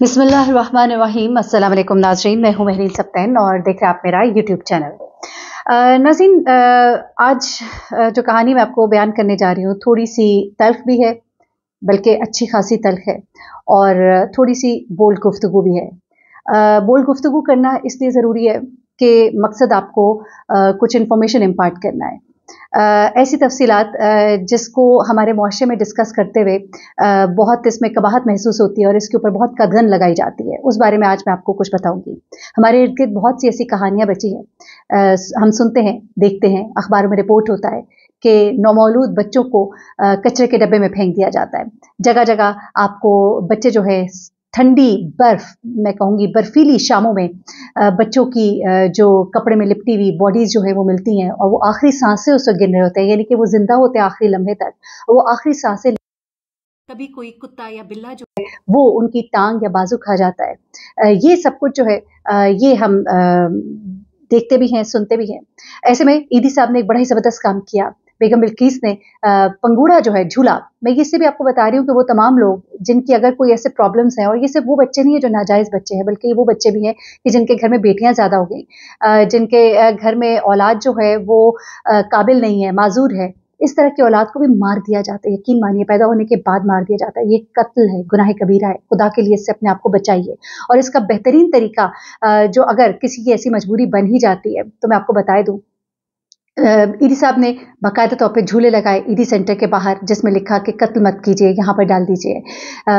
बिसमीम असलम नाजरीन मैं हूँ महरीन सप्तैन और देख रहे आप मेरा यूट्यूब चैनल नाजीन आज जो कहानी मैं आपको बयान करने जा रही हूँ थोड़ी सी तल्ख भी है बल्कि अच्छी खासी तल्ख है और थोड़ी सी बोल गुफ्तु भी है बोल गुफ्तु करना इसलिए ज़रूरी है कि मकसद आपको कुछ इन्फॉर्मेशन इम्पार्ट करना है ऐसी तफसीलात जिसको हमारे मुआरे में डिस्कस करते हुए बहुत इसमें कबाहत महसूस होती है और इसके ऊपर बहुत कदगन लगाई जाती है उस बारे में आज मैं आपको कुछ बताऊंगी हमारे इर्द गिर्द बहुत सी ऐसी कहानियाँ बची हैं हम सुनते हैं देखते हैं अखबारों में रिपोर्ट होता है कि नौमौलूद बच्चों को कचरे के डब्बे में फेंक दिया जाता है जगह जगह आपको बच्चे जो है ठंडी बर्फ़ मैं कहूँगी बर्फ़ीली शामों में बच्चों की जो कपड़े में लिपटी हुई बॉडीज़ जो है वो मिलती हैं और वो आखिरी सांसें उस वक्त गिन रहे होते हैं यानी कि वो ज़िंदा होते हैं आखिरी लम्हे तक वो आखिरी सांसें कभी कोई कुत्ता या बिल्ला जो है वो उनकी टांग या बाजू खा जाता है ये सब कुछ जो है ये हम देखते भी हैं सुनते भी हैं ऐसे में ईदी साहब ने एक बड़ा ही ज़बरदस्त काम किया बेगम बिल्किस ने पंगूड़ा जो है झूला मैं इससे भी आपको बता रही हूँ कि वो तमाम लोग जिनकी अगर कोई ऐसे प्रॉब्लम्स हैं और ये सिर्फ वो बच्चे नहीं है जो नाजायज़ बच्चे हैं बल्कि वो बच्चे भी हैं कि जिनके घर में बेटियाँ ज़्यादा हो गई जिनके घर में औलाद जो है वो काबिल नहीं है माजूर है इस तरह की औलाद को भी मार दिया जाता है यकीन मानिए पैदा होने के बाद मार दिया जाता है ये कत्ल है गुनाह कबीरा है खुदा के लिए इससे अपने आप को बचाइए और इसका बेहतरीन तरीका जो अगर किसी की ऐसी मजबूरी बन ही जाती है तो मैं आपको बताए दूँ ईडी साहब ने बाकायदा तौर पर झूले लगाए ईडी सेंटर के बाहर जिसमें लिखा कि कत्ल मत कीजिए यहाँ पर डाल दीजिए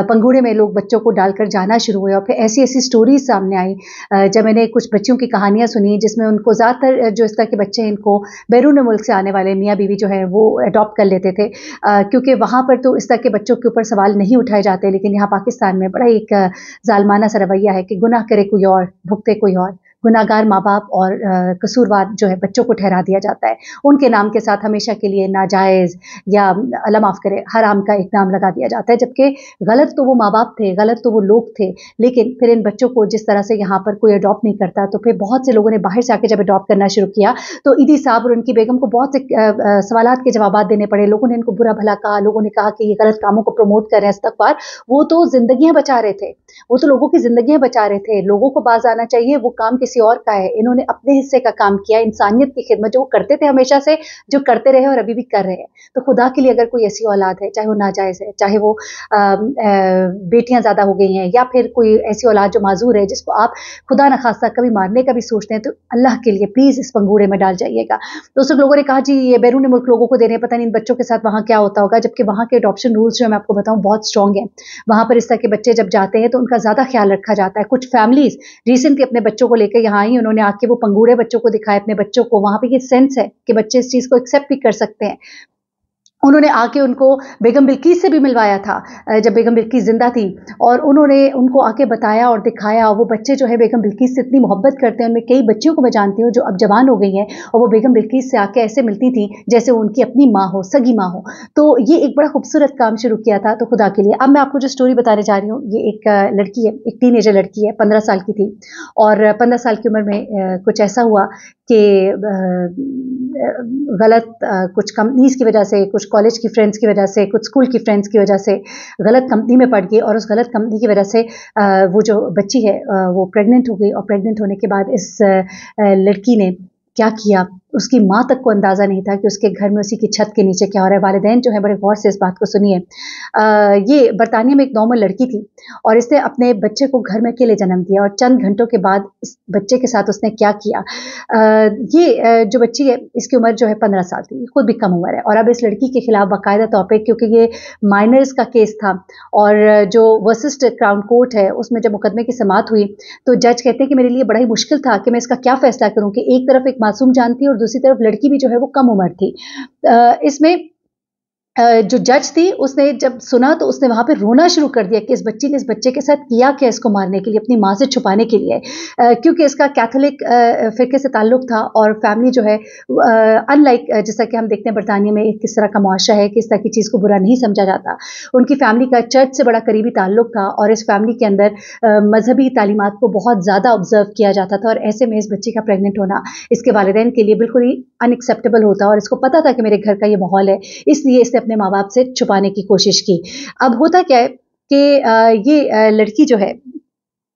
पंगूड़े में लोग बच्चों को डालकर जाना शुरू हुए और फिर ऐसी ऐसी स्टोरीज सामने आई जब मैंने कुछ बच्चियों की कहानियाँ सुनी जिसमें उनको ज़्यादातर जो इस तरह के बच्चे हैं इनको बैरून मुल्क से आने वाले मियाँ बीवी जो है वो अडॉप्ट कर लेते थे क्योंकि वहाँ पर तो इस तरह के बच्चों के ऊपर सवाल नहीं उठाए जाते लेकिन यहाँ पाकिस्तान में बड़ा एक जालमाना सा रवैया है कि गुनाह करे कोई और भुगते कोई और गुनागार माँ बाप और कसूरवार जो है बच्चों को ठहरा दिया जाता है उनके नाम के साथ हमेशा के लिए नाजायज़ या अला माफ़ करे हराम का एक नाम लगा दिया जाता है जबकि गलत तो वो माँ बाप थे गलत तो वो लोग थे लेकिन फिर इन बच्चों को जिस तरह से यहाँ पर कोई अडॉप्ट नहीं करता तो फिर बहुत से लोगों ने बाहर से आके जब अडॉप्ट करना शुरू किया तो ईदी साहब और उनकी बेगम को बहुत से सवाल के जवाब देने पड़े लोगों ने इनको बुरा भला कहा लोगों ने कहा कि ये गलत कामों को प्रमोट कर रहे हैं इस्तकबार वो तो जिंदगियां बचा रहे थे वो तो लोगों की जिंदगियां बचा रहे थे लोगों को बाज आना चाहिए वो काम किसी किसी और का है इन्होंने अपने हिस्से का काम किया इंसानियत की खिदमत जो वो करते थे हमेशा से जो करते रहे और अभी भी कर रहे हैं तो खुदा के लिए अगर कोई ऐसी औलाद है चाहे वो नाजायज़ है चाहे वो बेटियाँ ज़्यादा हो गई हैं या फिर कोई ऐसी औलाद जो माजूर है जिसको आप खुदा न खासा कभी मारने का भी सोचते हैं तो अल्लाह के लिए प्लीज़ इस पंगूड़े में डाल जाइएगा तो उस लोगों ने कहा जी ये बैरून मुल्क लोगों को दे रहे हैं पता नहीं इन बच्चों के साथ वहाँ क्या होता होगा जबकि वहाँ के अडोप्शन रूल्स जो मैं आपको बताऊँ बहुत स्ट्रॉग है वहाँ पर इस तरह के बच्चे जब जाते हैं तो उनका ज़्यादा ख्याल रखा जाता है कुछ फैमिलीज़ रिसेंटली अपने बच्चों को लेकर यहाँ ही उन्होंने आके वो पंगूड़े बच्चों को दिखाए अपने बच्चों को वहाँ पे ये सेंस है कि बच्चे इस चीज़ को एक्सेप्ट भी कर सकते हैं उन्होंने आके उनको बेगम बिल्कीस से भी मिलवाया था जब बेगम बिल्कीस ज़िंदा थी और उन्होंने उनको आके बताया और दिखाया और वो बच्चे जो है बेगम बिल्कीस से इतनी मोहब्बत करते हैं उनमें कई बच्चियों को मैं जानती हूँ जो अब जवान हो गई हैं और वो बेगम बिल्कीस से आके ऐसे मिलती थी जैसे वो उनकी अपनी माँ हो सगी माँ हो तो ये एक बड़ा खूबसूरत काम शुरू किया था तो खुदा के लिए अब मैं आपको जो स्टोरी बताने जा रही हूँ ये एक लड़की है एक टीन लड़की है पंद्रह साल की थी और पंद्रह साल की उम्र में कुछ ऐसा हुआ कि गलत कुछ कंपनीज़ की वजह से कुछ कॉलेज की फ्रेंड्स की वजह से कुछ स्कूल की फ्रेंड्स की वजह से गलत कंपनी में पड़ गई और उस गलत कंपनी की वजह से वो जो बच्ची है वो प्रेग्नेंट हो गई और प्रेग्नेंट होने के बाद इस लड़की ने क्या किया उसकी माँ तक को अंदाज़ा नहीं था कि उसके घर में उसी की छत के नीचे क्या हो रहा है वालदेन जो है बड़े गौर से इस बात को सुनिए ये बरतानिया में एक नॉर्मल लड़की थी और इसने अपने बच्चे को घर में अकेले जन्म दिया और चंद घंटों के बाद इस बच्चे के साथ उसने क्या किया आ, ये जो बच्ची है इसकी उम्र जो है पंद्रह साल थी खुद भी कम उम्र है और अब इस लड़की के खिलाफ बाकायदा तौर पर क्योंकि ये माइनर्स का केस था और जो वर्सिस्ट क्राउन कोर्ट है उसमें जब मुकदमे की समात हुई तो जज कहते हैं कि मेरे लिए बड़ा ही मुश्किल था कि मैं इसका क्या फैसला करूँ कि एक तरफ एक मासूम जानती और और दूसरी तरफ लड़की भी जो है वो कम उम्र थी इसमें जो जज थी उसने जब सुना तो उसने वहाँ पे रोना शुरू कर दिया कि इस बच्ची ने इस बच्चे के साथ किया क्या इसको मारने के लिए अपनी माँ से छुपाने के लिए क्योंकि इसका कैथोलिक फ़िरके से ताल्लुक़ था और फैमिली जो है अनलाइक जैसा कि हम देखते हैं बरतानिया में किस तरह का मुआशा है किस तरह की चीज़ को बुरा नहीं समझा जाता उनकी फैमिली का चर्च से बड़ा करीबी ताल्लुक़ था और इस फैमिली के अंदर मजहबी तालीमत को बहुत ज़्यादा ऑब्ज़र्व किया जाता था और ऐसे में इस बच्ची का प्रेगनेंट होना इसके वालदेन के लिए बिल्कुल ही अनएक्सेप्टेबल होता और इसको पता था कि मेरे घर का ये माहौल है इसलिए इसने अपने माँ बाप से छुपाने की कोशिश की अब होता क्या है कि ये लड़की जो है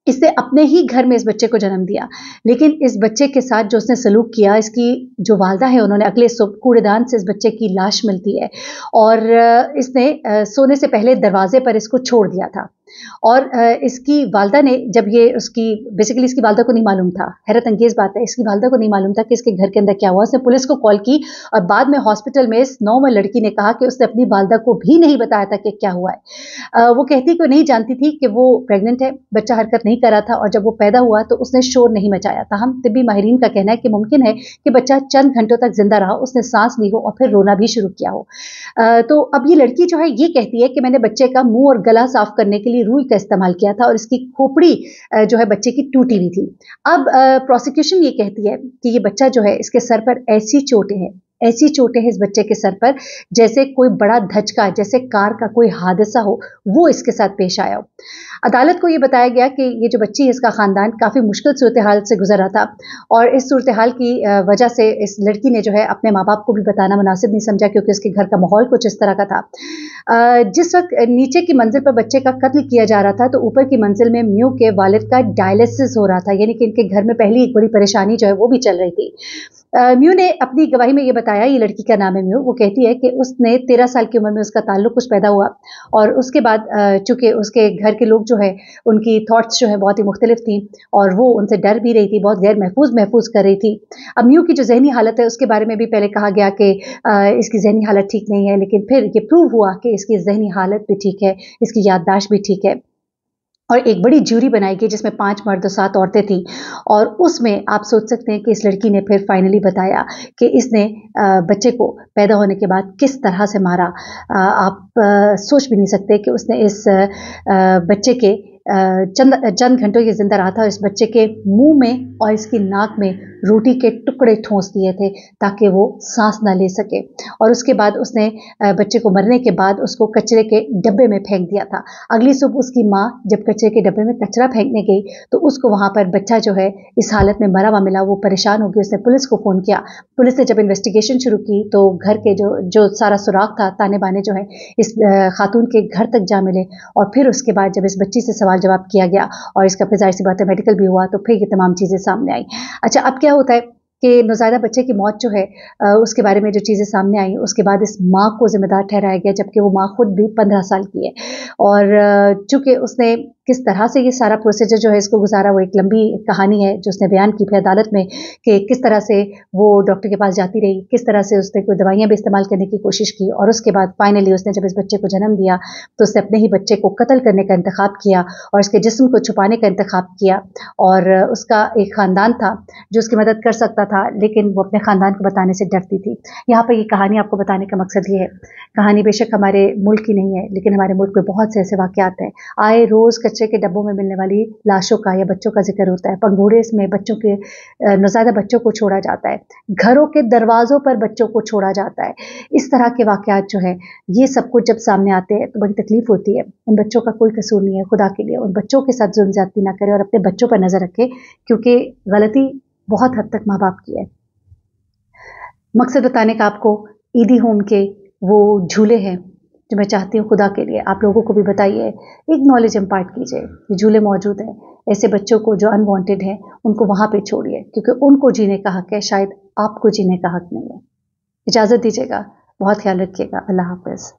इसने अपने ही घर में इस बच्चे को जन्म दिया लेकिन इस बच्चे के साथ जो उसने सलूक किया इसकी जो वालदा है उन्होंने अगले सुबह कूड़ेदान से इस बच्चे की लाश मिलती है और इसने सोने से पहले दरवाजे पर इसको छोड़ दिया था और इसकी वालदा ने जब ये उसकी बेसिकली इसकी वालदा को नहीं मालूम था हैरत अंगेज़ बात है इसकी वालदा को नहीं मालूम था कि इसके घर के अंदर क्या हुआ उसने पुलिस को कॉल की और बाद में हॉस्पिटल में इस नौ लड़की ने कहा कि उसने अपनी वालदा को भी नहीं बताया था कि क्या हुआ है वो कहती कि नहीं जानती थी कि वो प्रेगनेंट है बच्चा हरकत नहीं करा था और जब वो पैदा हुआ तो उसने शोर नहीं मचाया था हम तिब्बी माहरीन का कहना है कि मुमकिन है कि बच्चा चंद घंटों तक जिंदा रहा उसने सांस ली हो और फिर रोना भी शुरू किया हो तो अब ये लड़की जो है ये कहती है कि मैंने बच्चे का मुंह और गला साफ करने के लिए की रूई का इस्तेमाल किया था और इसकी खोपड़ी जो है बच्चे की टूटी हुई थी अब प्रोसिक्यूशन ये कहती है कि ये बच्चा जो है इसके सर पर ऐसी चोटें हैं ऐसी चोटें हैं इस बच्चे के सर पर जैसे कोई बड़ा धचका जैसे कार का कोई हादसा हो वो इसके साथ पेश आया हो अदालत को ये बताया गया कि ये जो बच्ची है इसका ख़ानदान काफ़ी मुश्किल सूरत हाल से गुजर रहा था और इस सूरत हाल की वजह से इस लड़की ने जो है अपने माँ बाप को भी बताना मुनासिब नहीं समझा क्योंकि उसके घर का माहौल कुछ इस तरह का था जिस वक्त नीचे की मंजिल पर बच्चे का कत्ल किया जा रहा था तो ऊपर की मंजिल में म्यू के वालिद का डायलिसिस हो रहा था यानी कि इनके घर में पहली एक बड़ी परेशानी जो है वो भी चल रही थी म्यू ने अपनी गवाही में ये बताया ये लड़की का नाम है म्यू वो कहती है कि उसने तेरह साल की उम्र में उसका ताल्लुक कुछ पैदा हुआ और उसके बाद चूंकि उसके घर के लोग जो है उनकी थाट्स जो है बहुत ही मुख्तलिफ थी और वो उनसे डर भी रही थी बहुत गैर महफूज महफूज कर रही थी अब म्यू की जो जहनी हालत है उसके बारे में भी पहले कहा गया कि इसकी जहनी हालत ठीक नहीं है लेकिन फिर ये प्रूव हुआ कि इसकी जहनी हालत भी ठीक है इसकी याददाश्त भी ठीक है और एक बड़ी ज्यूरी बनाई गई जिसमें पांच मर्द और सात औरतें थीं और उसमें आप सोच सकते हैं कि इस लड़की ने फिर फाइनली बताया कि इसने बच्चे को पैदा होने के बाद किस तरह से मारा आप सोच भी नहीं सकते कि उसने इस बच्चे के चंद चंद घंटों ये ज़िंदा रहा था इस बच्चे के मुंह में और इसकी नाक में रोटी के टुकड़े ठोंस दिए थे ताकि वो सांस ना ले सके और उसके बाद उसने बच्चे को मरने के बाद उसको कचरे के डब्बे में फेंक दिया था अगली सुबह उसकी माँ जब कचरे के डब्बे में कचरा फेंकने गई तो उसको वहाँ पर बच्चा जो है इस हालत में मरा हुआ मिला वो परेशान हो गई उसने पुलिस को फ़ोन किया पुलिस ने जब इन्वेस्टिगेशन शुरू की तो घर के जो जो सारा सुराग था ताने बाने जो है इस खातून के घर तक जा मिले और फिर उसके बाद जब इस बच्ची से सवाल सवाल जवाब किया गया और इसका फिर जाहिर सी बात है मेडिकल भी हुआ तो फिर ये तमाम चीज़ें सामने आई अच्छा अब क्या होता है कि नौजायदा बच्चे की मौत जो है उसके बारे में जो चीज़ें सामने आई उसके बाद इस माँ को जिम्मेदार ठहराया गया जबकि वो माँ खुद भी पंद्रह साल की है और चूँकि उसने किस तरह से ये सारा प्रोसीजर जो है इसको गुजारा वो एक लंबी कहानी है जो उसने बयान की फिर अदालत में कि किस तरह से वो डॉक्टर के पास जाती रही किस तरह से उसने कोई दवाइयाँ भी इस्तेमाल करने की कोशिश की और उसके बाद फाइनली उसने जब इस बच्चे को जन्म दिया तो उसने अपने ही बच्चे को कत्ल करने का इंतखब किया और उसके जिसम को छुपाने का इंतखब किया और उसका एक ख़ानदान था जो उसकी मदद कर सकता था लेकिन वो अपने ख़ानदान को बताने से डरती थी यहाँ पर ये कहानी आपको बताने का मकसद ये है कहानी बेशक हमारे मुल्क की नहीं है लेकिन हमारे मुल्क में बहुत से ऐसे वाक़ात हैं आए रोज़ कचरे के डब्बों में मिलने वाली लाशों का या बच्चों का जिक्र होता है पंगूड़े में बच्चों के नवजादा बच्चों को छोड़ा जाता है घरों के दरवाज़ों पर बच्चों को छोड़ा जाता है इस तरह के वाक़ात जो हैं ये सब कुछ जब सामने आते हैं तो बड़ी तकलीफ़ होती है उन बच्चों का कोई कसूर नहीं है खुदा के लिए उन बच्चों के साथ जुल्म ज्यादती ना करें और अपने बच्चों पर नज़र रखें क्योंकि गलती बहुत हद तक माँ बाप की है मकसद बताने का आपको ईदी होम के वो झूले हैं जो मैं चाहती हूँ खुदा के लिए आप लोगों को भी बताइए एक नॉलेज इम्पार्ट कीजिए ये झूले मौजूद हैं ऐसे बच्चों को जो अनवांटेड हैं उनको वहाँ पे छोड़िए क्योंकि उनको जीने का हक है शायद आपको जीने का हक नहीं है इजाज़त दीजिएगा बहुत ख्याल रखिएगा अल्लाह हाफिज़